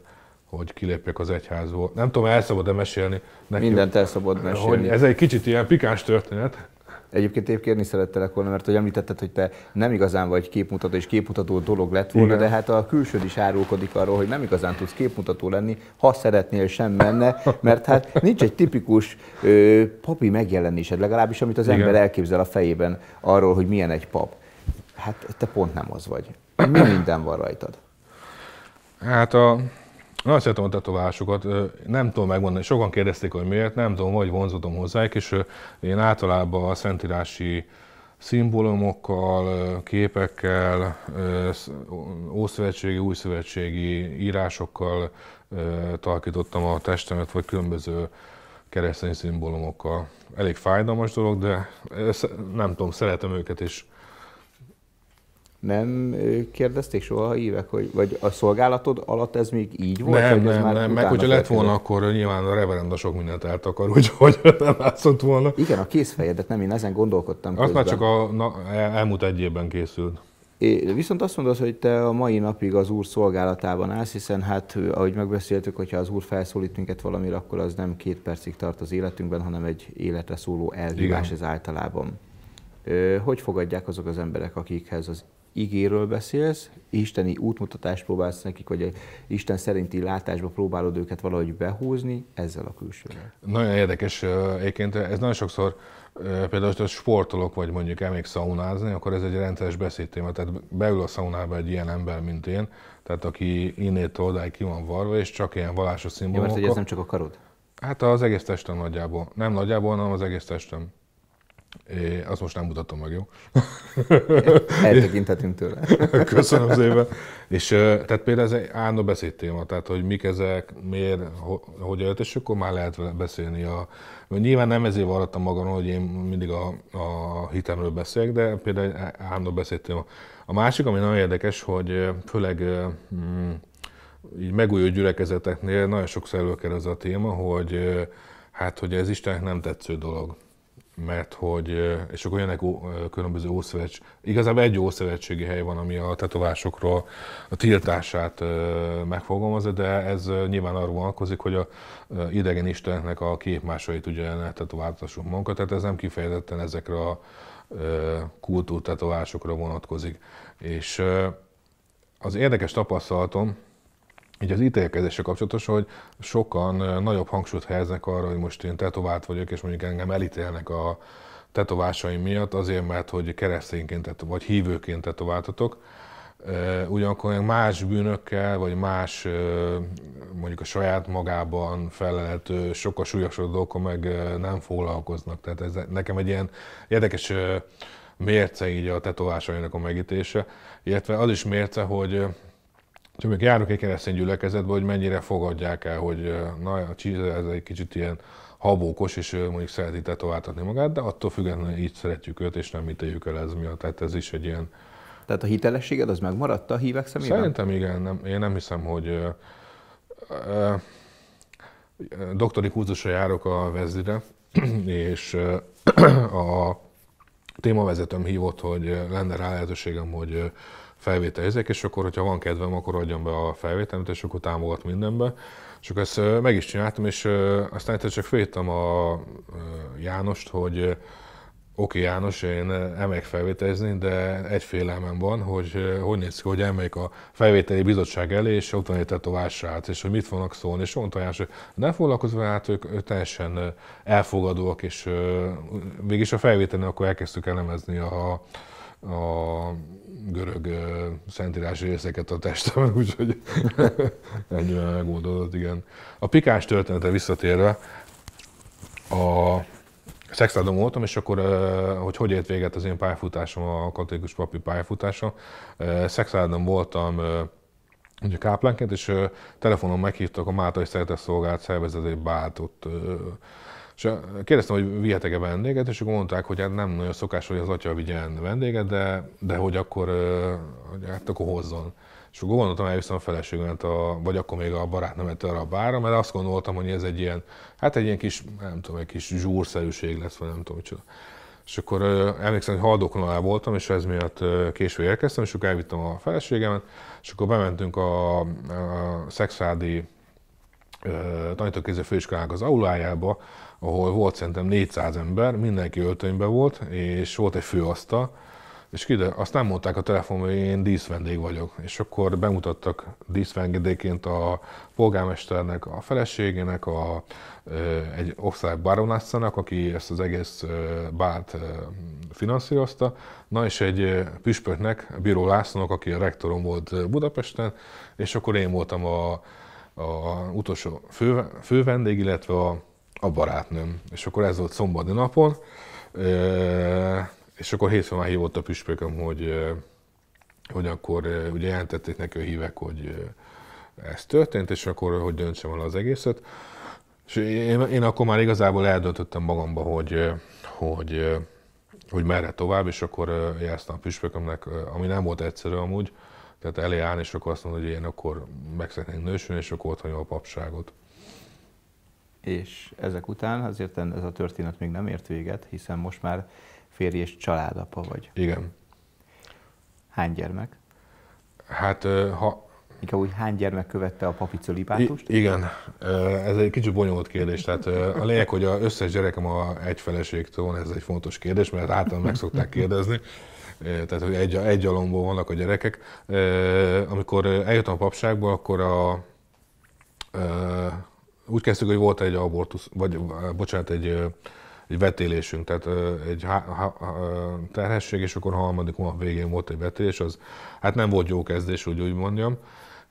hogy kilépjek az egyházból. Nem tudom, el szabad-e mesélni? Neki, Mindent el szabad mesélni. Hogy ez egy kicsit ilyen pikáns történet. Egyébként épp kérni szerettelek volna, mert hogy említetted, hogy te nem igazán vagy képmutató, és képmutató dolog lett volna, Igen. de hát a külsőd is árulkodik arról, hogy nem igazán tudsz képmutató lenni, ha szeretnél sem menne, mert hát nincs egy tipikus ö, papi megjelenésed, legalábbis amit az Igen. ember elképzel a fejében arról, hogy milyen egy pap. Hát te pont nem az vagy. Mi minden van rajtad? Hát a, nagyon szeretem a tetoválásokat, nem tudom megmondani, sokan kérdezték, hogy miért, nem tudom, vagy vonzódom hozzájuk, és én általában a szentírási szimbólumokkal, képekkel, ószövetségi, újszövetségi írásokkal talkítottam a testemet, vagy különböző keresztény szimbólumokkal. Elég fájdalmas dolog, de nem tudom, szeretem őket, és nem kérdezték soha, a hívek, hogy, vagy a szolgálatod alatt ez még így volt? Nem, nem, már nem, meg hogyha lett volna, akkor nyilván a reverendasok mindent eltakar, úgyhogy nem látszott volna. Igen, a készfejedet nem, én ezen gondolkodtam Azt már csak a na, elmúlt egy évben készült. É, viszont azt mondod, hogy te a mai napig az Úr szolgálatában állsz, hiszen hát, ahogy megbeszéltük, hogyha az Úr felszólít minket valamire, akkor az nem két percig tart az életünkben, hanem egy életre szóló elhívás Igen. ez általában. Hogy fogadják azok az emberek, akikhez az igéről beszélsz, isteni útmutatást próbálsz nekik, vagy Isten szerinti látásba próbálod őket valahogy behúzni ezzel a külsővel. Nagyon érdekes egyébként, ez nagyon sokszor például, hogy sportolok, vagy mondjuk elmék szaunázni, akkor ez egy rendszeres beszédtéma, tehát beül a szaunába egy ilyen ember, mint én, tehát aki innét oldáig ki van varva, és csak ilyen vallásos szimbólumok. Ja, mert ez nem csak a karod? Hát az egész testem nagyjából. Nem nagyjából, hanem az egész testem. É, azt most nem mutatom meg, jó? Eltekinthetünk tőle. Köszönöm szépen. És tehát például ez egy állandó beszédtéma, tehát hogy mik ezek, miért, hogy jött, és akkor már lehet beszélni. A, nyilván nem ezért varrattam magam hogy én mindig a, a hitemről beszélek, de például egy állandó beszédtéma. A másik, ami nagyon érdekes, hogy főleg mm, így megújuló gyülekezeteknél nagyon sokszor előkerül ez a téma, hogy hát, hogy ez Istennek nem tetsző dolog mert hogy, és akkor jönnek különböző ószövetség, igazából egy ószövetségi hely van, ami a tetovásokról a tiltását megfogalmazza, de ez nyilván arról vonatkozik, hogy a idegen isteneknek a képmásait ugye ne tetováltassuk magunkat, tehát ez nem kifejezetten ezekre a kultúrtetovásokra vonatkozik. És az érdekes tapasztalatom, így az ítélkezésre kapcsolatos, hogy sokan nagyobb hangsúlyt helyeznek arra, hogy most én tetovált vagyok, és mondjuk engem elítélnek a tetovásaim miatt, azért, mert hogy keresztényként vagy hívőként tetováltatok. Ugyanakkor más bűnökkel, vagy más mondjuk a saját magában felelhető, sokkal súlyosabb dolgokon meg nem foglalkoznak. Tehát ez nekem egy ilyen érdekes mérce így a tetovásainak a megítése, illetve az is mérce, hogy csak még járok egy keresztény gyülekezetbe, hogy mennyire fogadják el, hogy na, a csíze ez egy kicsit ilyen habókos, és ő mondjuk szereti tetováltatni magát, de attól függetlenül így szeretjük őt, és nem mit el ez miatt. Tehát ez is egy ilyen... Tehát a hitelességed az megmaradt a hívek szemében? Szerintem igen. Nem, én nem hiszem, hogy... Ö, ö, doktori kúzusra járok a Vezire, és a témavezetőm hívott, hogy lenne rá lehetőségem, hogy ezek és akkor, hogyha van kedvem, akkor adjam be a felvételemet, és akkor támogat mindenbe. És akkor ezt meg is csináltam, és aztán egyszer csak féltem a Jánost, hogy oké okay, János, én elmegyek felvételizni, de egy félelmem van, hogy hogy néz ki, hogy elmegyek a felvételi bizottság elé, és ott van egy tetovás és hogy mit fognak szólni, és mondta János, hogy nem foglalkozva, hát ők, teljesen elfogadóak, és végig a felvételni akkor elkezdtük elemezni a, a görög szentírási részeket a testemben, úgyhogy ennyire megoldódott, igen. A pikás története visszatérve, a szexádom voltam, és akkor, hogy hogy ért véget az én pályafutásom, a katolikus papi pályafutása, szexádom voltam ugye káplánként, és telefonon meghívtak a Máltai Szeretett Szolgált szervezetét Bát, és kérdeztem, hogy vihetek-e vendéget, és akkor mondták, hogy hát nem nagyon szokás, hogy az atya vigyen vendéget, de, de hogy akkor, hogy hát akkor hozzon. És akkor gondoltam, elviszem a feleségemet, a, vagy akkor még a barátnemet arra a bárra, mert azt gondoltam, hogy ez egy ilyen, hát egy ilyen kis, nem tudom, egy kis zsúrszerűség lesz, vagy nem tudom, micsoda. És akkor emlékszem, hogy haldokon voltam, és ez miatt késő érkeztem, és akkor elvittem a feleségemet, és akkor bementünk a, a szexádi tanítóképző főiskolának az aulájába, ahol volt szerintem 400 ember, mindenki öltönyben volt, és volt egy főasztal, és kide, azt nem mondták a telefonon, hogy én díszvendég vagyok. És akkor bemutattak díszvendégként a polgármesternek, a feleségének, a, egy osztály Baronászának, aki ezt az egész bárt finanszírozta, na és egy püspöknek, Bíró Lászlónak, aki a rektorom volt Budapesten, és akkor én voltam a a utolsó fő, fő vendég, illetve a, a barátnőm. És akkor ez volt szombati napon, és akkor hétfőn már hívott a püspököm, hogy, hogy akkor ugye jelentették neki a hívek, hogy ez történt, és akkor hogy döntsem el az egészet. És én, én akkor már igazából eldöntöttem magamba, hogy, hogy, hogy merre tovább, és akkor jelztem a püspökömnek, ami nem volt egyszerű amúgy, tehát elé állni, és akkor azt mondod, hogy én akkor meg szeretnénk nősülni, és akkor otthon a papságot. És ezek után azért ez a történet még nem ért véget, hiszen most már férj és családapa vagy. Igen. Hány gyermek? Hát, ha... Inkább úgy hány gyermek követte a papi I- igen, ez egy kicsit bonyolult kérdés. Tehát a lényeg, hogy az összes gyerekem a egy feleségtől van, ez egy fontos kérdés, mert általában meg szokták kérdezni tehát hogy egy, egy alomból vannak a gyerekek. Amikor eljöttem a papságba, akkor a, úgy kezdtük, hogy volt egy abortusz, vagy bocsánat, egy, egy vetélésünk, tehát egy terhesség, és akkor a harmadik hónap végén volt egy vetélés, az hát nem volt jó kezdés, úgy, úgy mondjam.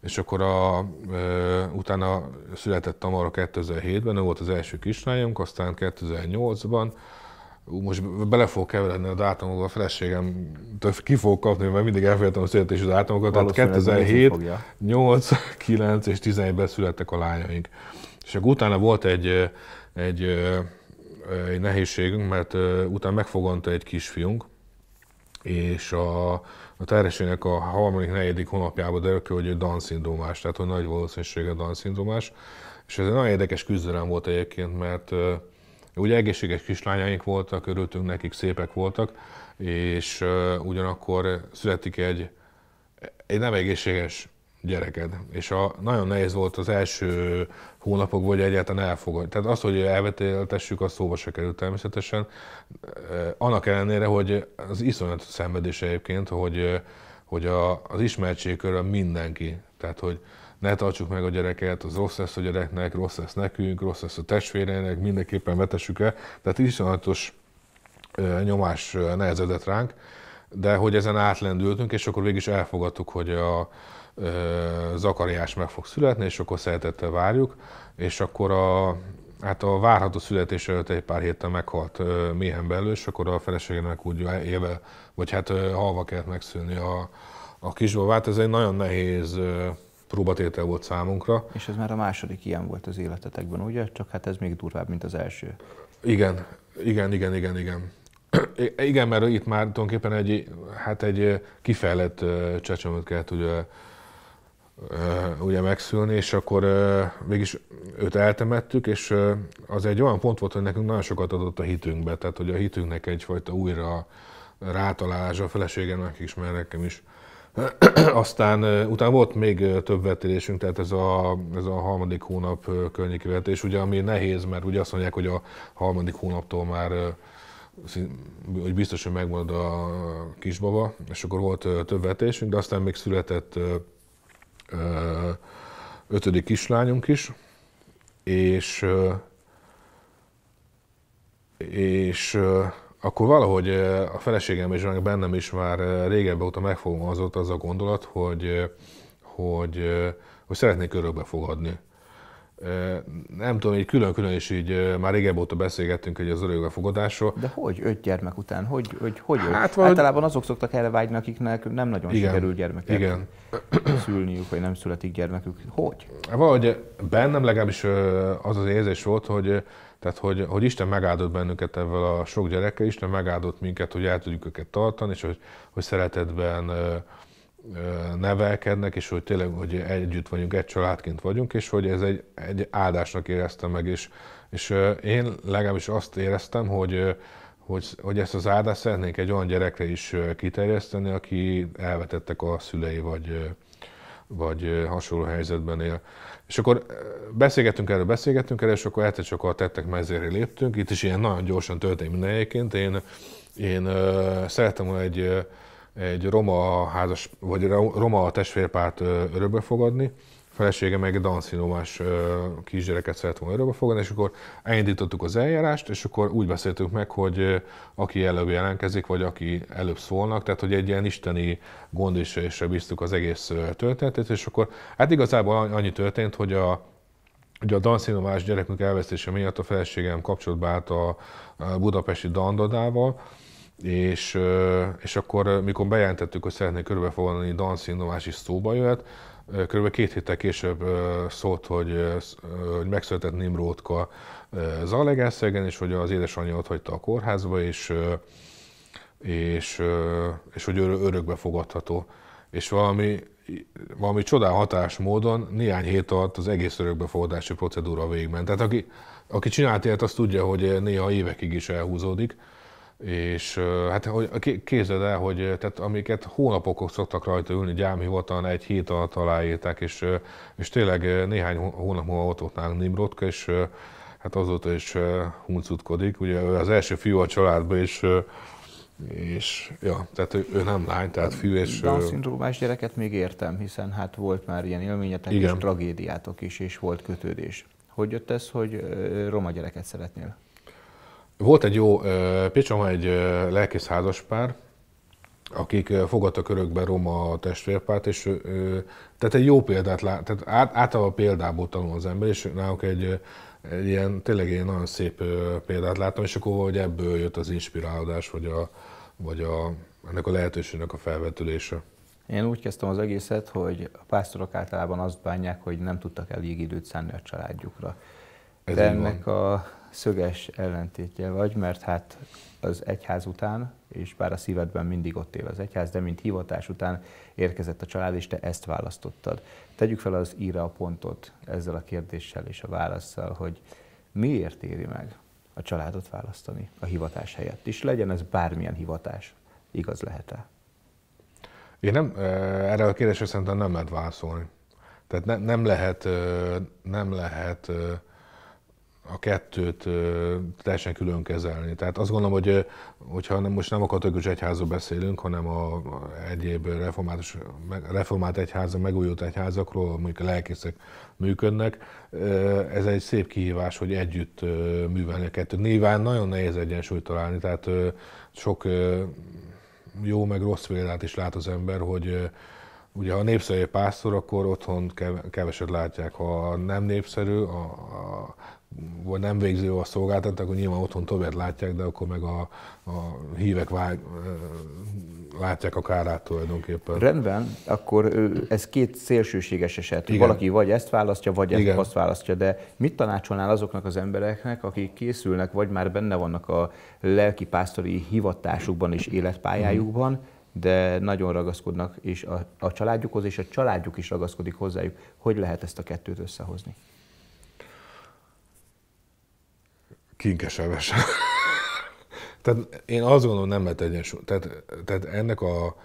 És akkor a, e, utána született Tamara 2007-ben, ő volt az első kislányunk, aztán 2008-ban, ú, most bele fog keveredni a dátumokba, a feleségem ki fog kapni, mert mindig elfelejtem a születési dátumokat, tehát 2007, 8, 9 és 11-ben születtek a lányaink. És akkor utána volt egy, egy, egy nehézségünk, mert utána megfogant egy kisfiunk, és a, a terhesének a harmadik, negyedik hónapjában derült ki, hogy ő Down-szindrómás, tehát hogy nagy valószínűséggel Down-szindrómás. És ez egy nagyon érdekes küzdelem volt egyébként, mert Ugye egészséges kislányaink voltak, örültünk nekik, szépek voltak, és ugyanakkor születik egy, egy nem egészséges gyereked. És a, nagyon nehéz volt az első hónapok, hogy egyáltalán elfogadni. Tehát az, hogy elvetéltessük, az szóba se került természetesen. Annak ellenére, hogy az iszonyat szenvedés egyébként, hogy, hogy a, az ismertségkörön mindenki, tehát hogy ne tartsuk meg a gyereket, az rossz lesz a gyereknek, rossz lesz nekünk, rossz lesz a testvéreinek, mindenképpen vetessük el. Tehát iszonyatos nyomás nehezedett ránk, de hogy ezen átlendültünk, és akkor végig is elfogadtuk, hogy a, Zakariás meg fog születni, és akkor szeretettel várjuk, és akkor a, hát a várható születés előtt egy pár héttel meghalt méhen belül, és akkor a feleségének úgy éve, vagy hát halva kellett megszűnni a, a kisbabát. Ez egy nagyon nehéz próbatétel volt számunkra. És ez már a második ilyen volt az életetekben, ugye? Csak hát ez még durvább, mint az első. Igen, igen, igen, igen, igen. igen, mert itt már tulajdonképpen egy, hát egy kifejlett csecsemőt kellett ugye, ugye megszülni, és akkor mégis őt eltemettük, és az egy olyan pont volt, hogy nekünk nagyon sokat adott a hitünkbe, tehát hogy a hitünknek egyfajta újra rátalálása a feleségemnek is, mert nekem is Aztán utána volt még több vetélésünk, tehát ez a, ez a harmadik hónap környéki vetés, ugye ami nehéz, mert ugye azt mondják, hogy a harmadik hónaptól már hogy biztos, hogy megmarad a kisbaba, és akkor volt több vetésünk, de aztán még született ötödik kislányunk is, és és akkor valahogy a feleségem és meg bennem is már régebben óta megfogalmazott az a gondolat, hogy, hogy, hogy szeretnék örökbe fogadni. Nem tudom, így külön-külön is így már régebb óta beszélgettünk hogy az fogadásról. De hogy öt gyermek után? Hogy, hogy, hogy hát, vagy... Általában azok szoktak erre vágyni, akiknek nem nagyon igen, sikerül gyermeket igen. szülniük, vagy nem születik gyermekük. Hogy? Valahogy bennem legalábbis az az érzés volt, hogy, tehát, hogy, hogy Isten megáldott bennünket ebből a sok gyerekkel, Isten megáldott minket, hogy el tudjuk őket tartani, és hogy, hogy szeretetben nevelkednek, és hogy tényleg hogy együtt vagyunk, egy családként vagyunk, és hogy ez egy, egy áldásnak éreztem meg, és, és én legalábbis azt éreztem, hogy, hogy, hogy ezt az áldást szeretnék egy olyan gyerekre is kiterjeszteni, aki elvetettek a szülei, vagy, vagy hasonló helyzetben él. És akkor beszélgettünk erről, beszélgettünk erről, és akkor eltecsakar tettek mezére léptünk. Itt is ilyen nagyon gyorsan történik minden egyébként. Én, én uh, szerettem volna egy, egy roma házas, vagy roma testvérpárt uh, örökbe fogadni, felesége meg danszinomás kisgyereket szeret volna örökbe fogadni, és akkor elindítottuk az eljárást, és akkor úgy beszéltünk meg, hogy aki előbb jelentkezik, vagy aki előbb szólnak, tehát hogy egy ilyen isteni gondviselésre bíztuk az egész történetet, és akkor hát igazából annyi történt, hogy a Ugye a danszinomás gyerekünk elvesztése miatt a feleségem kapcsolatba állt a budapesti dandodával, és, és akkor mikor bejelentettük, hogy szeretnék körülbefogadni is szóba jöhet, Körülbelül két héttel később szólt, hogy, hogy megszületett Nimrodka Zalegászegen, és hogy az édesanyja ott hagyta a kórházba, és, és, és hogy örökbe fogadható. És valami, valami hatás módon néhány hét alatt az egész örökbefogadási procedúra végigment. Tehát aki, aki csinált ilyet, az tudja, hogy néha évekig is elhúzódik és hát hogy képzeld el, hogy tehát amiket hónapokok szoktak rajta ülni gyámhivatalon, egy hét alatt aláírták, és, és tényleg néhány hónap múlva ott volt nálunk Nimrodka, és hát azóta is huncutkodik. Ugye az első fiú a családban, és, és ja, tehát ő, ő nem lány, tehát fiú, és... Down-szindrómás gyereket még értem, hiszen hát volt már ilyen élményetek igen. és tragédiátok is, és volt kötődés. Hogy jött ez, hogy roma gyereket szeretnél? Volt egy jó, Pécsen egy lelkész házaspár, akik fogadtak örökbe Roma testvérpárt, és tehát egy jó példát lát, tehát át, általában példából tanul az ember, és náluk egy, egy ilyen, tényleg egy nagyon szép példát láttam, és akkor hogy ebből jött az inspirálódás, vagy, a, vagy a, ennek a lehetőségnek a felvetülése. Én úgy kezdtem az egészet, hogy a pásztorok általában azt bánják, hogy nem tudtak elég időt szánni a családjukra. Ez De ennek van. a szöges ellentétje vagy, mert hát az egyház után, és bár a szívedben mindig ott él az egyház, de mint hivatás után érkezett a család, és te ezt választottad. Tegyük fel az íra a pontot ezzel a kérdéssel és a válaszsal, hogy miért éri meg a családot választani a hivatás helyett, és legyen ez bármilyen hivatás, igaz lehet-e? Én nem, erre a kérdésre szerintem nem lehet válaszolni. Tehát ne, nem lehet, nem lehet a kettőt teljesen külön kezelni. Tehát azt gondolom, hogy hogyha nem, most nem a katolikus egyházról beszélünk, hanem a, egyéb református, reformált egyháza, megújult egyházakról, mondjuk a lelkészek működnek, ez egy szép kihívás, hogy együtt művelni a kettőt. Nyilván nagyon nehéz egyensúlyt találni, tehát sok jó meg rossz példát is lát az ember, hogy Ugye ha népszerű pásztor, akkor otthon keveset látják, ha nem népszerű, a, a vagy nem végző a szolgáltat, akkor nyilván otthon többet látják, de akkor meg a, a hívek vág, látják a kárát tulajdonképpen. Rendben, akkor ez két szélsőséges eset. Igen. Valaki vagy ezt választja, vagy ezt Igen. azt választja, de mit tanácsolnál azoknak az embereknek, akik készülnek, vagy már benne vannak a lelkipásztori hivatásukban és életpályájukban, hmm de nagyon ragaszkodnak és a, a családjukhoz, és a családjuk is ragaszkodik hozzájuk. Hogy lehet ezt a kettőt összehozni? kinkeselvesen. tehát én azt gondolom, nem lehet egyensúly. Tehát, tehát ennek a,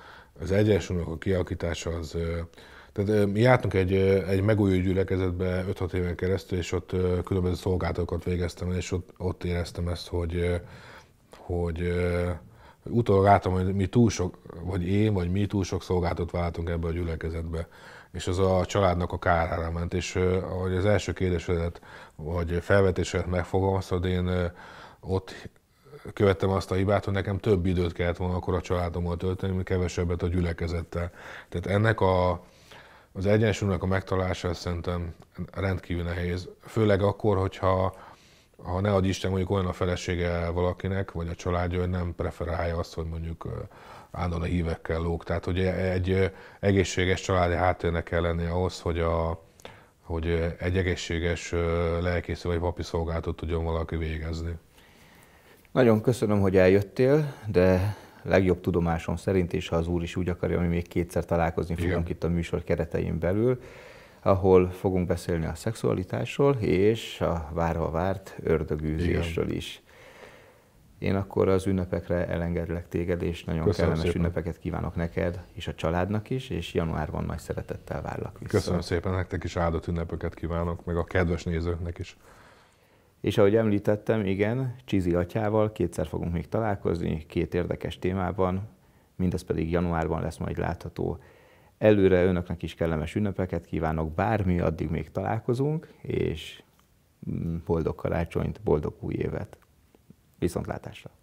az egyensúlynak a kialakítása az... Tehát mi jártunk egy, egy megújuló gyülekezetbe 5-6 éven keresztül, és ott különböző szolgálatokat végeztem, és ott, ott éreztem ezt, hogy, hogy utólag láttam, hogy mi túl sok, vagy én, vagy mi túl sok szolgálatot váltunk ebbe a gyülekezetbe és az a családnak a kárára ment. És ahogy az első kérdésedet, vagy felvetésedet megfogalmaztad, én ott követtem azt a hibát, hogy nekem több időt kellett volna akkor a családommal tölteni, mint kevesebbet a gyülekezettel. Tehát ennek a, az egyensúlynak a megtalálása szerintem rendkívül nehéz. Főleg akkor, hogyha ha ne adj Isten mondjuk olyan a felesége valakinek, vagy a családja, hogy nem preferálja azt, hogy mondjuk állandóan a hívekkel lóg. Tehát hogy egy egészséges családi háttérnek kell lenni ahhoz, hogy, a, hogy egy egészséges lelkészű vagy papi szolgálatot tudjon valaki végezni. Nagyon köszönöm, hogy eljöttél, de legjobb tudomásom szerint, és ha az Úr is úgy akarja, mi még kétszer találkozni Igen. fogunk itt a műsor keretein belül, ahol fogunk beszélni a szexualitásról és a várva várt ördögűzésről is én akkor az ünnepekre elengedlek téged, és nagyon Köszönöm kellemes szépen. ünnepeket kívánok neked és a családnak is, és januárban nagy szeretettel várlak vissza. Köszönöm szépen, nektek is áldott ünnepeket kívánok, meg a kedves nézőknek is. És ahogy említettem, igen, Csizi atyával kétszer fogunk még találkozni, két érdekes témában, mindez pedig januárban lesz majd látható. Előre önöknek is kellemes ünnepeket kívánok, bármi, addig még találkozunk, és mm, boldog karácsonyt, boldog új évet! Viszontlátásra!